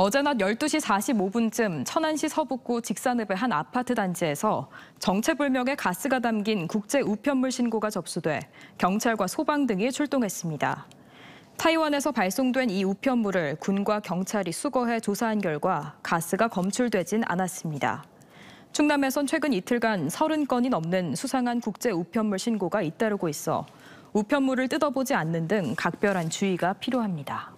어제 낮 12시 45분쯤 천안시 서북구 직산읍의 한 아파트 단지에서 정체불명의 가스가 담긴 국제 우편물 신고가 접수돼 경찰과 소방 등이 출동했습니다. 타이완에서 발송된 이 우편물을 군과 경찰이 수거해 조사한 결과 가스가 검출되진 않았습니다. 충남에선 최근 이틀간 30건이 넘는 수상한 국제 우편물 신고가 잇따르고 있어 우편물을 뜯어보지 않는 등 각별한 주의가 필요합니다.